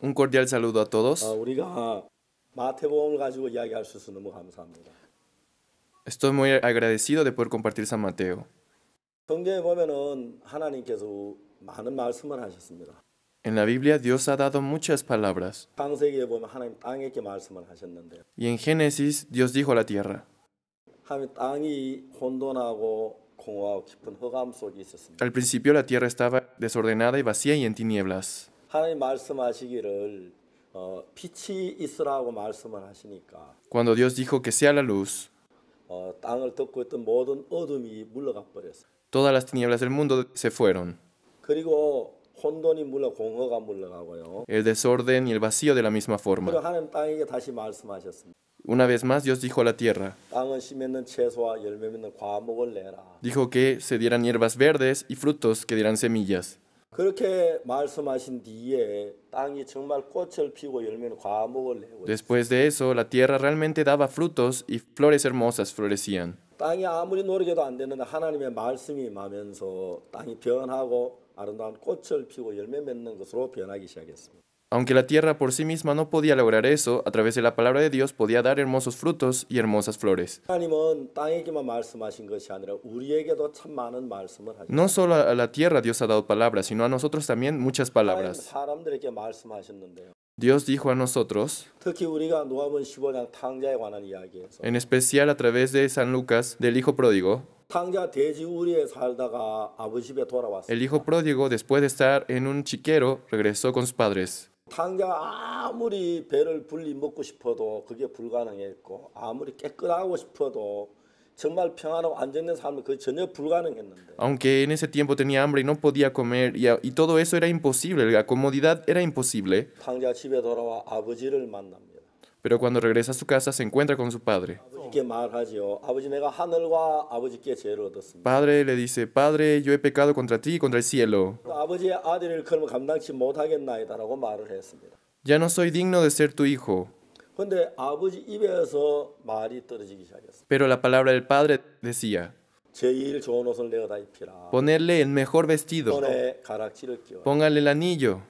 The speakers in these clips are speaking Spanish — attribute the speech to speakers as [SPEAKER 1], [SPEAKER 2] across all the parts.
[SPEAKER 1] Un cordial saludo a todos. Estoy muy agradecido de poder compartir San Mateo. En la Biblia Dios ha dado muchas palabras. Y en Génesis Dios dijo a la tierra. Al principio la tierra estaba desordenada y vacía y en tinieblas. Cuando Dios dijo que sea la luz, todas las tinieblas del mundo se fueron. El desorden y el vacío de la misma forma. Una vez más Dios dijo a la tierra, dijo que se dieran hierbas verdes y frutos que dieran semillas. Después de eso, la tierra realmente daba frutos y flores hermosas florecían. Aunque la tierra por sí misma no podía lograr eso, a través de la palabra de Dios podía dar hermosos frutos y hermosas flores. No solo a la tierra Dios ha dado palabras, sino a nosotros también muchas palabras. Dios dijo a nosotros, en especial a través de San Lucas, del Hijo Pródigo, el hijo pródigo, después de estar en un chiquero, regresó con sus padres.
[SPEAKER 2] 당장 아무리 배를 불리 먹고 싶어도 그게 불가능했고 아무리 깨끗하고 싶어도 정말 평안하고 안정된 삶은 그 전혀 불가능했는데.
[SPEAKER 1] Aunque en ese tiempo tenía hambre y no podía comer y, y todo eso era imposible, la comodidad era imposible.
[SPEAKER 2] 당장 집에 돌아와 아버지를 만납니다.
[SPEAKER 1] Pero cuando regresa a su casa se encuentra con su padre. 아버지 Padre le dice, Padre, yo he pecado contra ti y contra el cielo. Ya no soy digno de ser tu hijo. Pero la palabra del Padre decía, Ponerle el mejor vestido. Póngale el anillo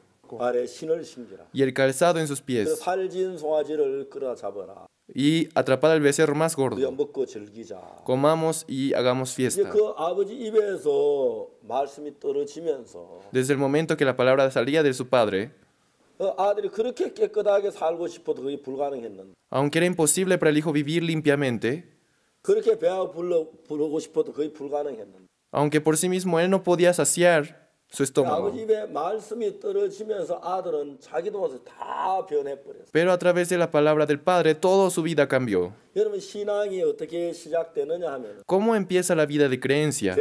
[SPEAKER 1] y el calzado en sus pies y atrapada el becerro más gordo. Comamos y hagamos fiesta. Desde el momento que la palabra salía de su padre, aunque era imposible para el hijo vivir limpiamente, aunque por sí mismo él no podía saciar su estómago. Pero a través de la palabra del Padre, toda su vida cambió. ¿Cómo empieza la vida de creencia?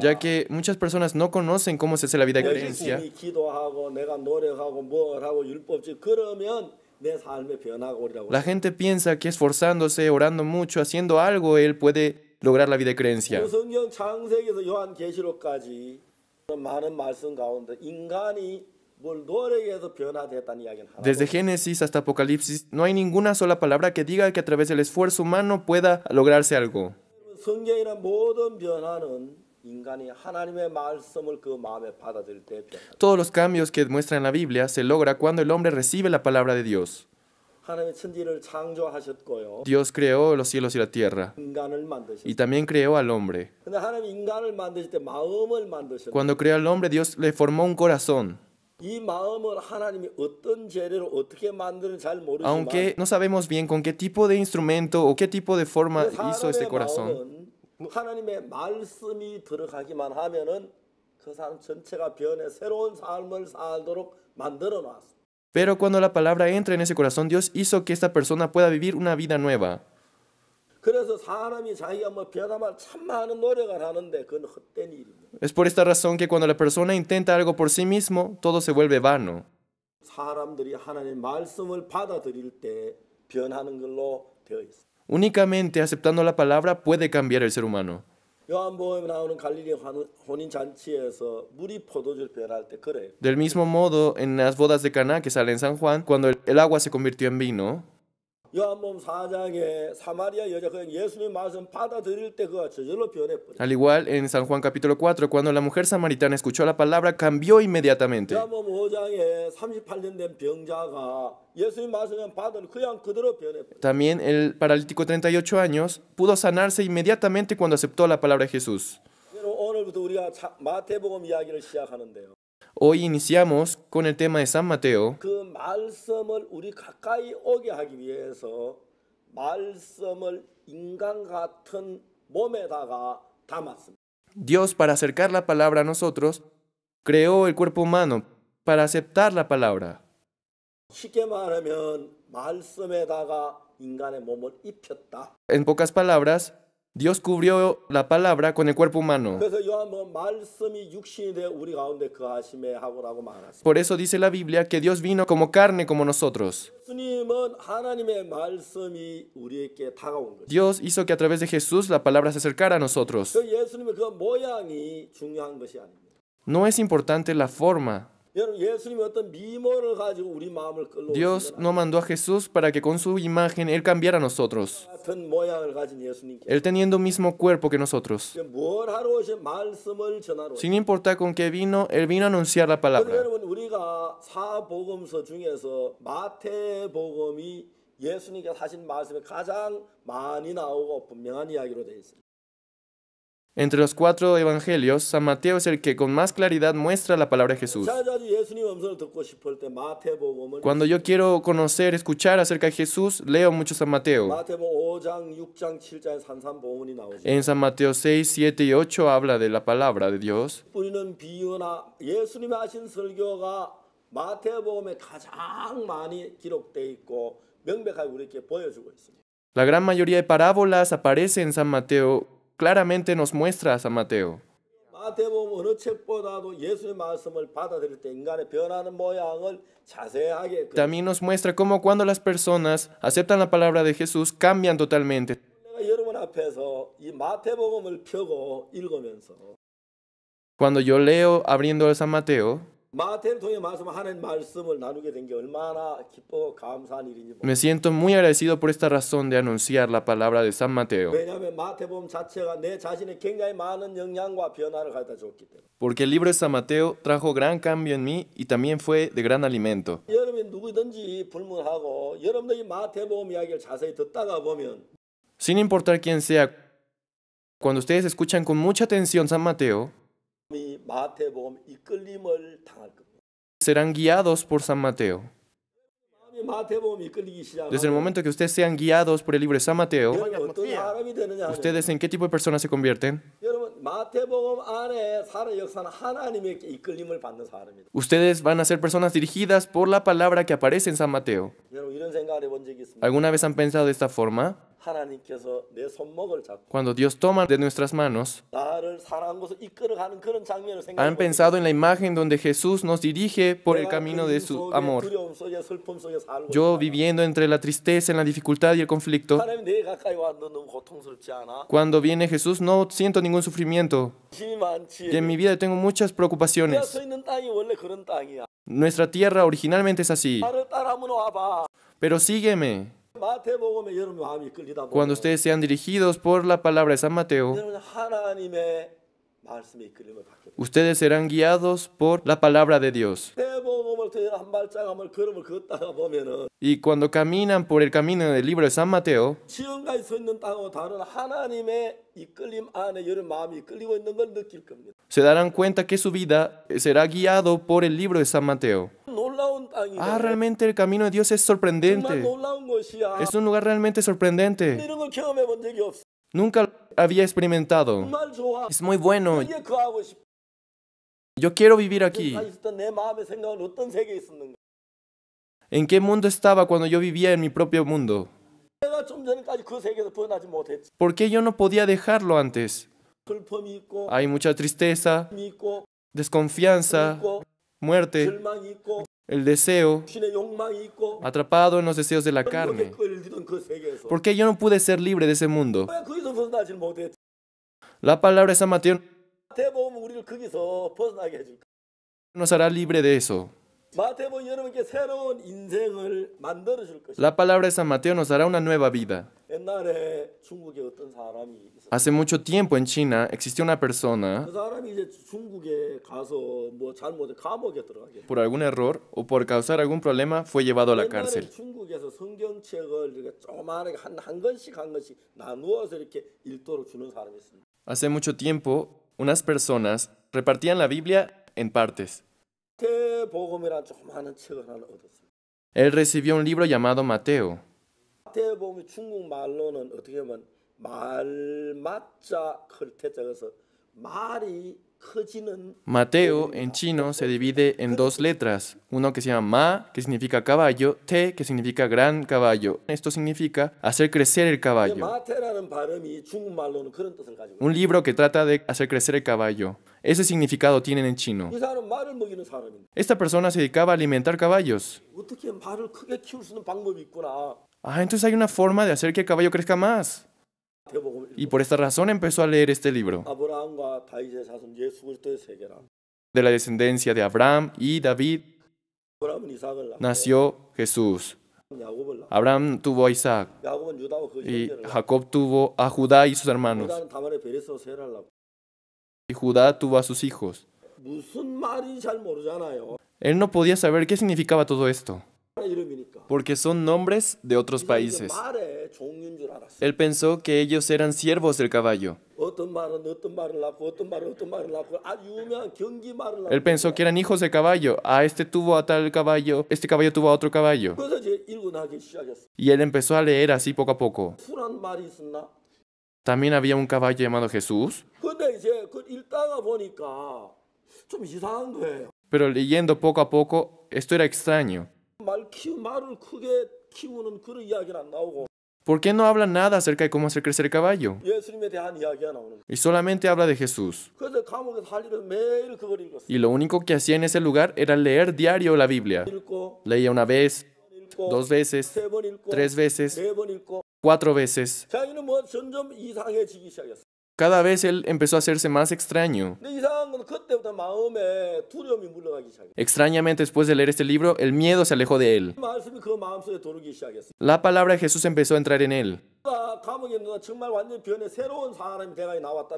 [SPEAKER 1] Ya que muchas personas no conocen cómo se hace la vida de creencia. La gente piensa que esforzándose, orando mucho, haciendo algo, él puede lograr la vida de creencia. Desde Génesis hasta Apocalipsis no hay ninguna sola palabra que diga que a través del esfuerzo humano pueda lograrse algo. Todos los cambios que muestra la Biblia se logra cuando el hombre recibe la palabra de Dios. Dios creó los cielos y la tierra y también creó al hombre. Cuando creó al hombre, Dios le formó un corazón. Aunque no sabemos bien con qué tipo de instrumento o qué tipo de forma hizo este corazón, pero cuando la palabra entra en ese corazón, Dios hizo que esta persona pueda vivir una vida nueva. Es por esta razón que cuando la persona intenta algo por sí mismo, todo se vuelve vano. Únicamente aceptando la palabra puede cambiar el ser humano. Del mismo modo, en las bodas de Caná que sale en San Juan, cuando el, el agua se convirtió en vino, al igual en San Juan capítulo 4, cuando la mujer samaritana escuchó la palabra, cambió inmediatamente. También el paralítico 38 años pudo sanarse inmediatamente cuando aceptó la palabra de Jesús. Hoy iniciamos con el tema de San Mateo. Dios, para acercar la palabra a nosotros, creó el cuerpo humano para aceptar la palabra. En pocas palabras, Dios cubrió la palabra con el cuerpo humano. Por eso dice la Biblia que Dios vino como carne como nosotros. Dios hizo que a través de Jesús la palabra se acercara a nosotros. No es importante la forma, Dios no mandó a Jesús para que con su imagen Él cambiara a nosotros. Él teniendo mismo cuerpo que nosotros. Sin importar con qué vino, Él vino a anunciar la palabra. Entre los cuatro evangelios, San Mateo es el que con más claridad muestra la palabra de Jesús. Cuando yo quiero conocer, escuchar acerca de Jesús, leo mucho San Mateo. En San Mateo 6, 7 y 8 habla de la palabra de Dios. La gran mayoría de parábolas aparece en San Mateo claramente nos muestra a San Mateo. También nos muestra cómo cuando las personas aceptan la palabra de Jesús cambian totalmente. Cuando yo leo abriendo a San Mateo, me siento muy agradecido por esta razón de anunciar la palabra de San Mateo. Porque el libro de San Mateo trajo gran cambio en mí y también fue de gran alimento. Sin importar quién sea, cuando ustedes escuchan con mucha atención San Mateo. Serán guiados por San Mateo. Desde el momento que ustedes sean guiados por el libro de San Mateo, ¿ustedes en qué tipo de personas se convierten? Ustedes van a ser personas dirigidas por la palabra que aparece en San Mateo. ¿Alguna vez han pensado de esta forma? Cuando Dios toma de nuestras manos, han pensado en la imagen donde Jesús nos dirige por el camino de su amor. Yo viviendo entre la tristeza, en la dificultad y el conflicto,
[SPEAKER 2] cuando viene
[SPEAKER 1] Jesús no siento ningún sufrimiento. Y en mi vida tengo muchas preocupaciones. Nuestra tierra originalmente es así. Pero sígueme. Cuando ustedes sean dirigidos por la palabra de San Mateo, ustedes serán guiados por la palabra de Dios. Y cuando caminan por el camino del libro de San Mateo, se darán cuenta que su vida será guiado por el libro de San Mateo.
[SPEAKER 2] Ah, realmente
[SPEAKER 1] el camino de Dios es sorprendente. Es un lugar realmente sorprendente. Nunca lo había experimentado.
[SPEAKER 2] Es muy bueno.
[SPEAKER 1] Yo quiero vivir aquí. ¿En qué mundo estaba cuando yo vivía en mi propio mundo? ¿Por qué yo no podía dejarlo antes? Hay mucha tristeza, desconfianza, muerte, el deseo, atrapado en los deseos de la carne. Porque yo no pude ser libre de ese mundo? La palabra de San Mateo nos hará libre de eso. La palabra de San Mateo nos dará una nueva vida. Hace mucho tiempo en China existió una persona por algún error o por causar algún problema fue llevado a la cárcel. Hace mucho tiempo unas personas repartían la Biblia en partes. Él recibió un libro llamado Mateo.
[SPEAKER 2] 말이
[SPEAKER 1] Mateo en chino se divide en dos letras, uno que se llama ma, que significa caballo, te, que significa gran caballo. Esto significa hacer crecer el caballo. Un libro que trata de hacer crecer el caballo. Ese significado tienen en chino. Esta persona se dedicaba a alimentar caballos. Ah, entonces hay una forma de hacer que el caballo crezca más. Y por esta razón empezó a leer este libro de la descendencia de Abraham y David nació Jesús. Abraham tuvo a Isaac y Jacob tuvo a Judá y sus hermanos. Y Judá tuvo a sus hijos. Él no podía saber qué significaba todo esto porque son nombres de otros países. Él pensó que ellos eran siervos del caballo. Él pensó que eran hijos de caballo. A este tuvo a tal caballo, este caballo tuvo a otro caballo. Pues, y él empezó a leer así poco a poco. También había un caballo llamado Jesús. Pero leyendo poco a poco, esto era extraño. ¿Por qué no habla nada acerca de cómo hacer crecer el caballo? Y solamente habla de Jesús. Y lo único que hacía en ese lugar era leer diario la Biblia. Leía una vez, dos veces, tres veces, cuatro veces. Cada vez él empezó a hacerse más extraño. Extrañamente, después de leer este libro, el miedo se alejó de él. La palabra de Jesús empezó a entrar en él.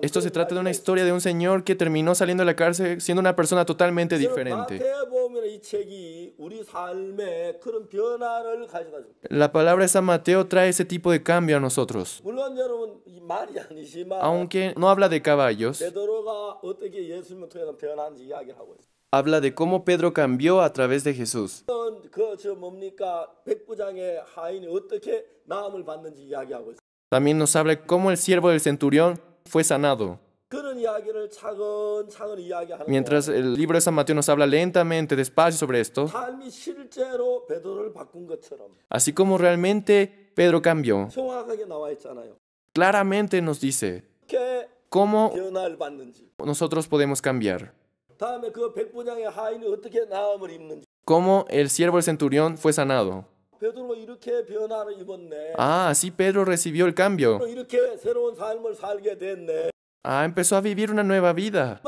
[SPEAKER 1] Esto se trata de una historia de un señor que terminó saliendo de la cárcel siendo una persona totalmente diferente. La palabra de San Mateo trae ese tipo de cambio a nosotros. Aunque no habla de caballos, habla de cómo Pedro cambió a través de Jesús. También nos habla cómo el siervo del centurión fue sanado.
[SPEAKER 2] Mientras el
[SPEAKER 1] libro de San Mateo nos habla lentamente, despacio sobre esto, así como realmente Pedro cambió, claramente nos dice cómo nosotros podemos cambiar, cómo el siervo del centurión fue sanado. Ah, así Pedro recibió el cambio. Ah, empezó a vivir una nueva vida.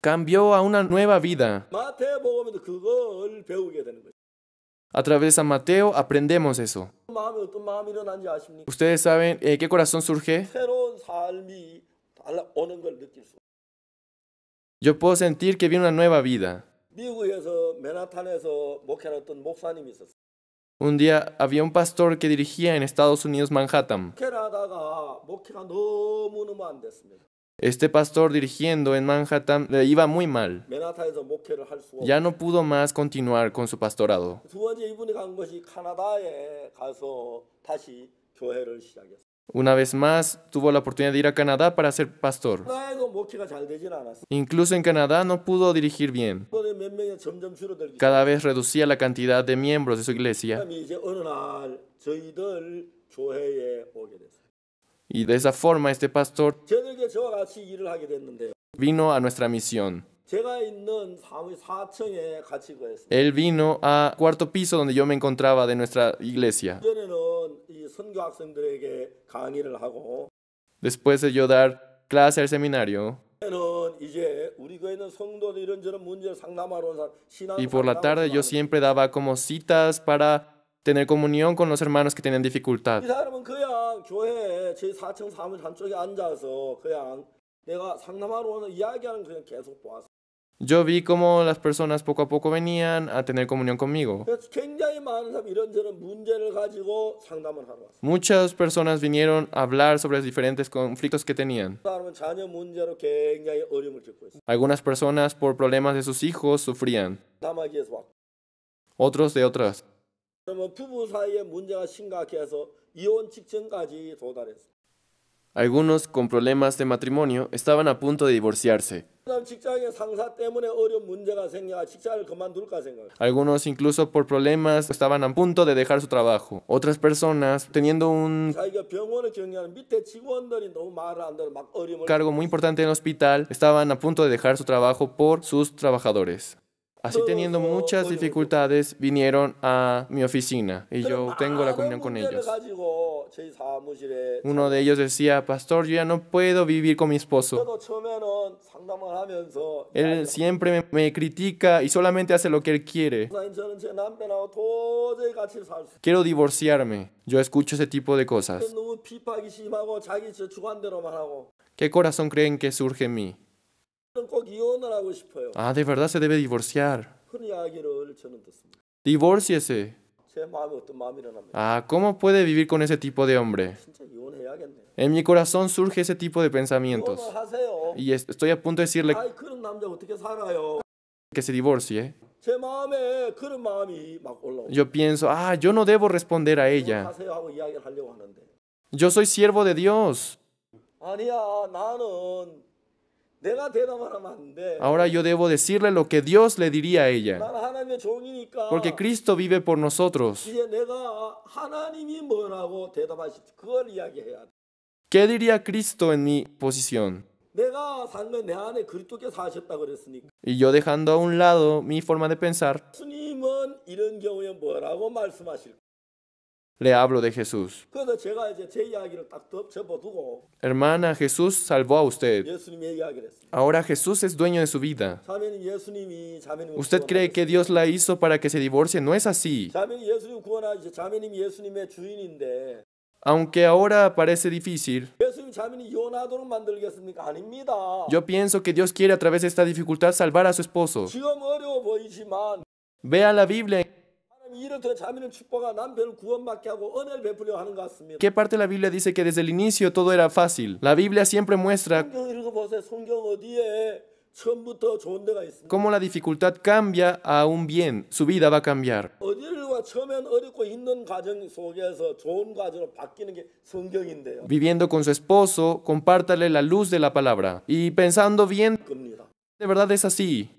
[SPEAKER 1] Cambió a una nueva vida. Pues. A través de Mateo aprendemos eso. Ustedes saben eh, qué corazón surge. Yo puedo sentir que viene una nueva vida. Un día había un pastor que dirigía en Estados Unidos Manhattan. Este pastor dirigiendo en Manhattan le iba muy mal. Ya no pudo más continuar con su pastorado. Una vez más, tuvo la oportunidad de ir a Canadá para ser pastor. Incluso en Canadá no pudo dirigir bien. Cada vez reducía la cantidad de miembros de su iglesia. Y de esa forma este pastor vino a nuestra misión. Él vino a cuarto piso donde yo me encontraba de nuestra iglesia. Después de yo dar clase al seminario, y por la tarde yo siempre daba como citas para tener comunión con los hermanos que tenían dificultad. Yo vi cómo las personas poco a poco venían a tener comunión conmigo. Muchas personas vinieron a hablar sobre los diferentes conflictos que tenían. Algunas personas por problemas de sus hijos sufrían. Otros de otras. Algunos con problemas de matrimonio estaban a punto de divorciarse. Algunos incluso por problemas estaban a punto de dejar su trabajo. Otras personas teniendo un cargo muy importante en el hospital estaban a punto de dejar su trabajo por sus trabajadores. Así teniendo muchas dificultades vinieron a mi oficina y yo tengo la comunión con ellos. Uno de ellos decía, pastor, yo ya no puedo vivir con mi esposo. Él siempre me, me critica y solamente hace lo que él quiere. Quiero divorciarme. Yo escucho ese tipo de cosas. ¿Qué corazón creen que surge en mí? Ah, de verdad se debe divorciar. Divórciese. Ah, ¿cómo puede vivir con ese tipo de hombre? En mi corazón surge ese tipo de pensamientos. Y estoy a punto de decirle que se divorcie. Yo pienso, ah, yo no debo responder a ella. Yo soy siervo de Dios. Ahora yo debo decirle lo que Dios le diría a ella.
[SPEAKER 2] Porque Cristo
[SPEAKER 1] vive por nosotros. ¿Qué diría Cristo en mi posición? Y yo dejando a un lado mi forma de pensar, le hablo de Jesús. Hermana, Jesús salvó a usted. Ahora Jesús es dueño de su vida.
[SPEAKER 2] Usted cree que
[SPEAKER 1] Dios la hizo para que se divorcie. No es así. Aunque ahora parece difícil, yo pienso que Dios quiere a través de esta dificultad salvar a su esposo. Vea la Biblia ¿Qué parte de la Biblia dice que desde el inicio todo era fácil? La Biblia siempre muestra cómo la dificultad cambia a un bien, su vida va a cambiar. Viviendo con su esposo, compártale la luz de la palabra. Y pensando bien, de verdad es así.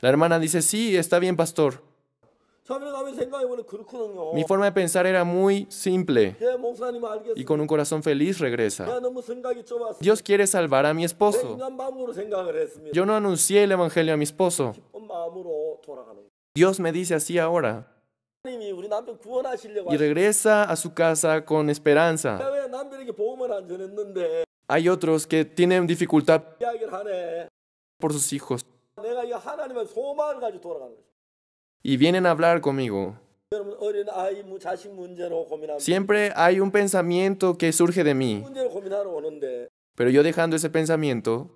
[SPEAKER 1] La hermana dice, sí, está bien, pastor. Mi forma de pensar era muy simple y con un corazón feliz regresa. Dios quiere salvar a mi esposo. Yo no anuncié el Evangelio a mi esposo. Dios me dice así ahora.
[SPEAKER 2] Y regresa
[SPEAKER 1] a su casa con esperanza. Hay otros que tienen dificultad por sus hijos. Y vienen a hablar conmigo. Siempre hay un pensamiento que surge de mí. Pero yo dejando ese pensamiento,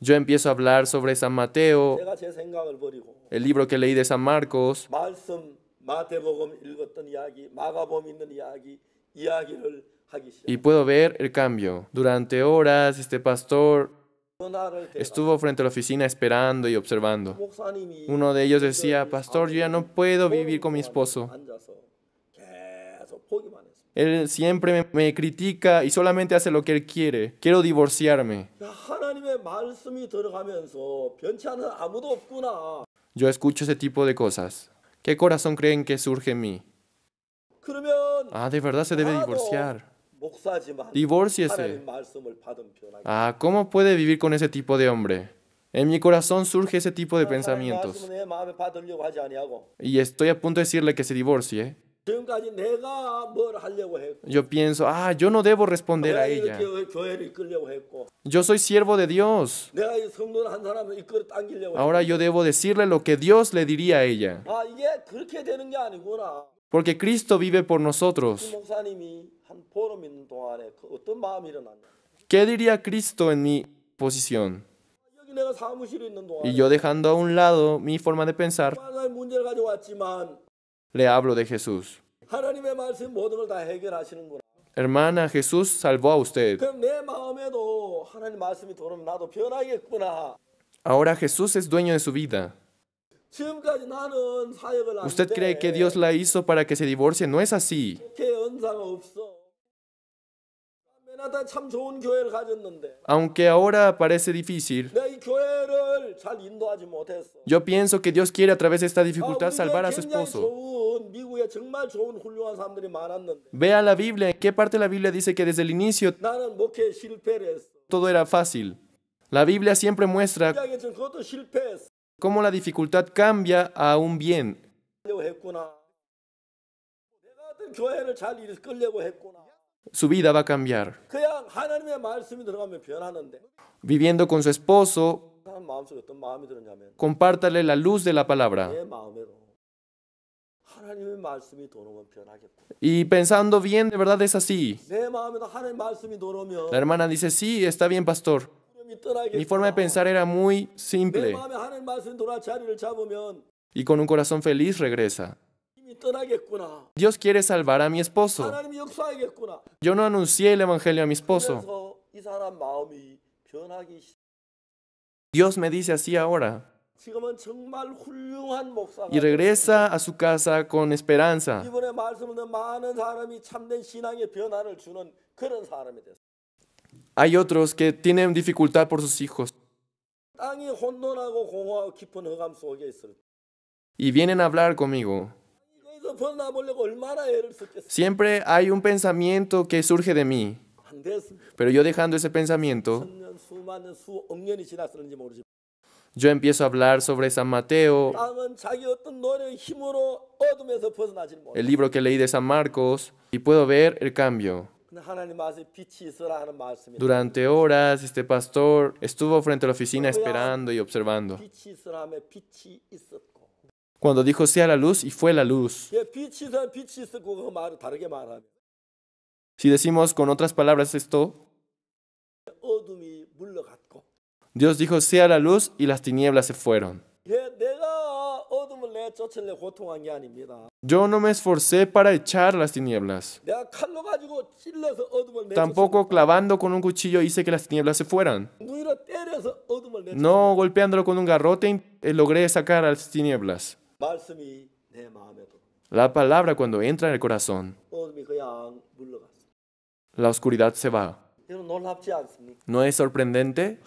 [SPEAKER 1] yo empiezo a hablar sobre San Mateo, el libro que leí de San Marcos, y puedo ver el cambio. Durante horas, este pastor estuvo frente a la oficina esperando y observando. Uno de ellos decía, pastor, yo ya no puedo vivir con mi esposo. Él siempre me, me, critica y solamente hace lo que él quiere. Quiero divorciarme. Yo escucho ese tipo de cosas. ¿Qué corazón creen que surge en mí?
[SPEAKER 2] Ah, de verdad se debe
[SPEAKER 1] divorciar. Divórciese. Ah, ¿cómo puede vivir con ese tipo de hombre? En mi corazón surge ese tipo de pensamientos. Y estoy a punto de decirle que se divorcie. Yo pienso, ah, yo no debo responder a ella. Yo soy siervo de Dios. Ahora yo debo decirle lo que Dios le diría a ella. Porque Cristo vive por nosotros. ¿Qué diría Cristo en mi posición? Y yo dejando a un lado mi forma de pensar, le hablo de Jesús. Hermana, Jesús salvó a usted. Ahora Jesús es dueño de su vida.
[SPEAKER 2] Usted cree que Dios la
[SPEAKER 1] hizo para que se divorcie, no es así. Aunque ahora parece difícil, yo pienso que Dios quiere a través de esta dificultad salvar a su esposo. Vea la Biblia, ¿en qué parte de la Biblia dice que desde el inicio todo era fácil? La Biblia siempre muestra cómo la dificultad cambia a un bien. Su vida va a cambiar. Viviendo con su esposo, compártale la luz de la palabra. Y pensando bien, de verdad es así.
[SPEAKER 2] La
[SPEAKER 1] hermana dice, sí, está bien, pastor. Mi forma de pensar era muy simple. Y con un corazón feliz regresa. Dios quiere salvar a mi esposo. Yo no anuncié el Evangelio a mi esposo. Dios me dice así ahora. Y regresa a su casa con esperanza. Hay otros que tienen dificultad por sus hijos. Y vienen a hablar conmigo. Siempre hay un pensamiento que surge de mí. Pero yo dejando ese pensamiento, yo empiezo a hablar sobre San Mateo, el libro que leí de San Marcos, y puedo ver el cambio. Durante horas este pastor estuvo frente a la oficina esperando y observando. Cuando dijo sea la luz y fue la luz. Si decimos con otras palabras esto, Dios dijo sea la luz y las tinieblas se fueron. Yo no me esforcé para echar las tinieblas. Tampoco clavando con un cuchillo hice que las tinieblas se fueran. No golpeándolo con un garrote eh, logré sacar las tinieblas. La palabra cuando entra en el corazón, la oscuridad se va. ¿No es sorprendente?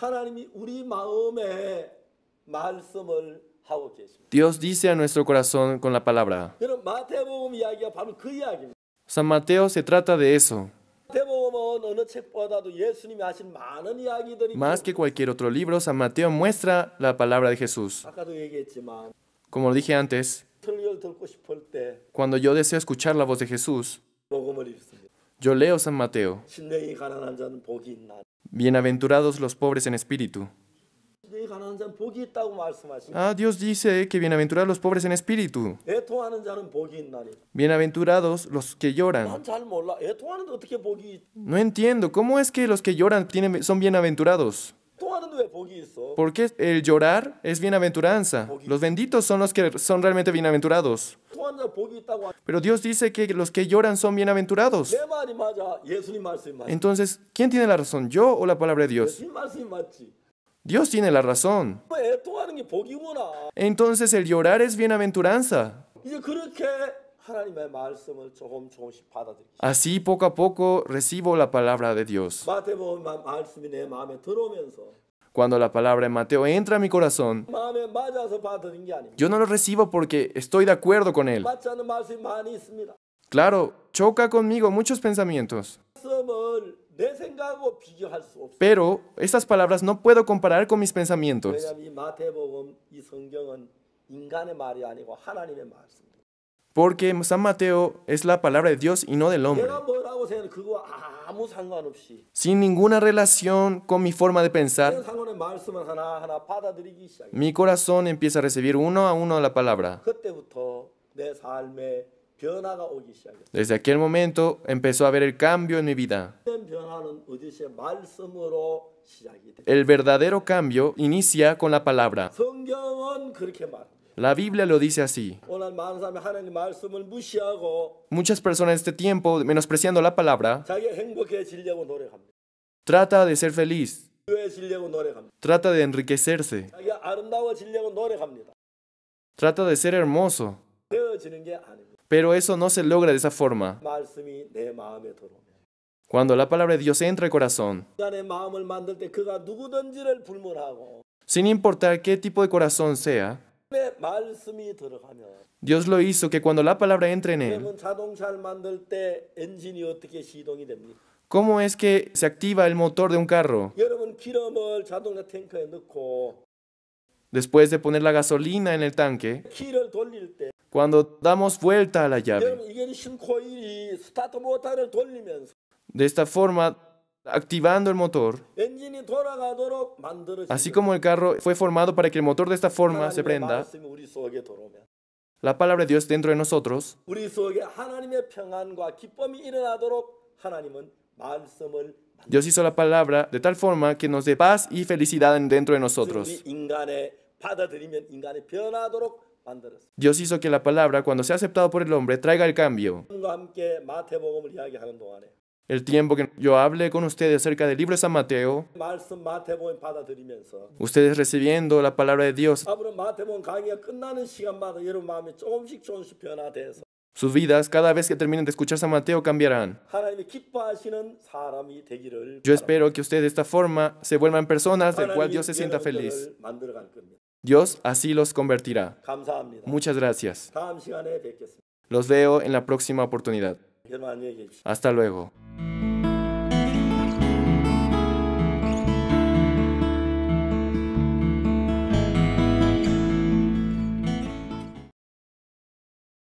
[SPEAKER 1] Dios dice a nuestro corazón con la palabra. San Mateo se trata de eso. Más que cualquier otro libro, San Mateo muestra la palabra de Jesús. Como dije antes, cuando yo deseo escuchar la voz de Jesús, yo leo San Mateo. Bienaventurados los pobres en espíritu. Ah, Dios dice que bienaventurados los pobres en espíritu. Bienaventurados los que lloran. No entiendo, ¿cómo es que los que lloran son bienaventurados? Porque el llorar es bienaventuranza. Los benditos son los que son realmente bienaventurados. Pero Dios dice que los que lloran son bienaventurados. Entonces, ¿quién tiene la razón? ¿Yo o la palabra de Dios? Dios tiene la razón. Entonces el llorar es bienaventuranza. Así poco a poco recibo la palabra de Dios. Cuando la palabra de Mateo entra a mi corazón, yo no lo recibo porque estoy de acuerdo con él. Claro, choca conmigo muchos pensamientos. Pero estas palabras no puedo comparar con mis pensamientos. Porque San Mateo es la palabra de Dios y no del hombre. Sin ninguna relación con mi forma de pensar, mi corazón empieza a recibir uno a uno la palabra. Desde aquel momento empezó a ver el cambio en mi vida. El verdadero cambio inicia con la palabra. La Biblia lo dice así. Muchas personas en este tiempo, menospreciando la palabra, trata de ser feliz. Trata de enriquecerse. Trata de ser hermoso. Pero eso no se logra de esa forma. Cuando la palabra de Dios entra al corazón, sin importar qué tipo de corazón sea, Dios lo hizo que cuando la palabra entre en él, ¿cómo es que se activa el motor de un carro? Después de poner la gasolina en el tanque, cuando damos vuelta a la llave, de esta forma, activando el motor, así como el carro fue formado para que el motor de esta forma se prenda, la palabra de Dios dentro de nosotros, Dios hizo la palabra de tal forma que nos dé paz y felicidad dentro de nosotros. Dios hizo que la palabra, cuando sea aceptado por el hombre, traiga el cambio. El tiempo que yo hable con ustedes acerca del libro de San Mateo, ustedes recibiendo la palabra de Dios, sus vidas, cada vez que terminen de escuchar San Mateo, cambiarán. Yo espero que ustedes de esta forma se vuelvan personas del cual Dios se sienta feliz. Dios así los convertirá. Muchas gracias. Los veo en la próxima oportunidad. Hasta luego.